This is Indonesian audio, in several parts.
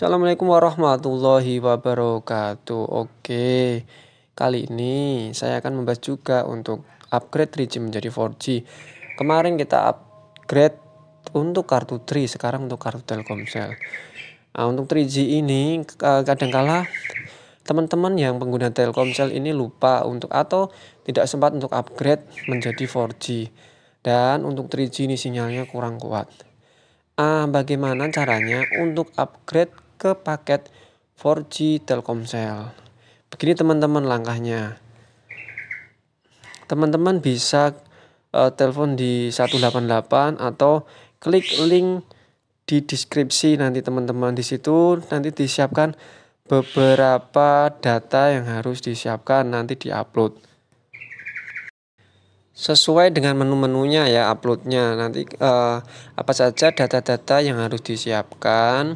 Assalamualaikum warahmatullahi wabarakatuh. Oke, kali ini saya akan membahas juga untuk upgrade 3G menjadi 4G. Kemarin kita upgrade untuk kartu 3, sekarang untuk kartu Telkomsel. Nah, untuk 3G ini eh, kadangkala teman-teman yang pengguna Telkomsel ini lupa untuk atau tidak sempat untuk upgrade menjadi 4G dan untuk 3G ini sinyalnya kurang kuat. Ah, bagaimana caranya untuk upgrade ke paket 4G Telkomsel. Begini teman-teman langkahnya. Teman-teman bisa uh, telepon di 188 atau klik link di deskripsi nanti teman-teman di situ nanti disiapkan beberapa data yang harus disiapkan nanti diupload sesuai dengan menu-menunya ya uploadnya nanti uh, apa saja data-data yang harus disiapkan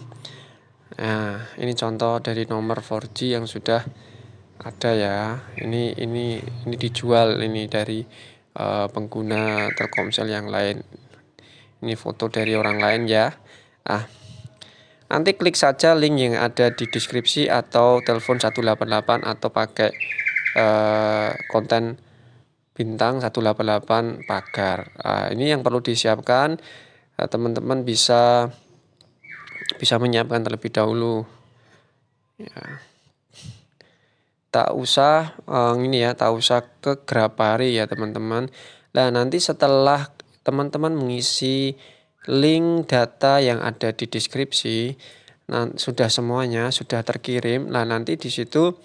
Nah, ini contoh dari nomor 4G yang sudah ada ya. Ini ini ini dijual ini dari uh, pengguna Telkomsel yang lain. Ini foto dari orang lain ya. Ah. Nanti klik saja link yang ada di deskripsi atau telepon 188 atau pakai uh, konten bintang 188 pagar. Ah, ini yang perlu disiapkan eh, teman-teman uh, bisa bisa menyiapkan terlebih dahulu. Ya. Tak usah um, ini ya, tak usah ke Grapari ya teman-teman. Nah nanti setelah teman-teman mengisi link data yang ada di deskripsi, nah, sudah semuanya sudah terkirim. Nah nanti di situ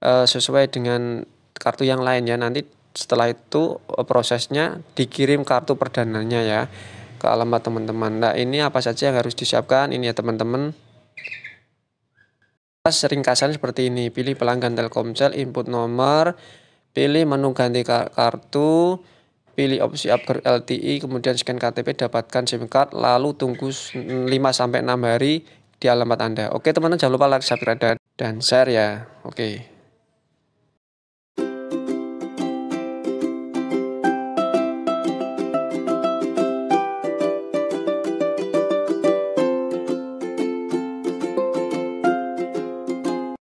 uh, sesuai dengan kartu yang lain ya nanti setelah itu eh, prosesnya dikirim kartu perdananya ya ke alamat teman-teman. Nah, ini apa saja yang harus disiapkan? Ini ya teman-teman. Ringkasan seperti ini. Pilih pelanggan Telkomsel, input nomor, pilih menu ganti kartu, pilih opsi upgrade LTE, kemudian scan KTP, dapatkan SIM card, lalu tunggu 5 sampai 6 hari di alamat Anda. Oke, teman-teman jangan lupa like, subscribe dan share ya. Oke.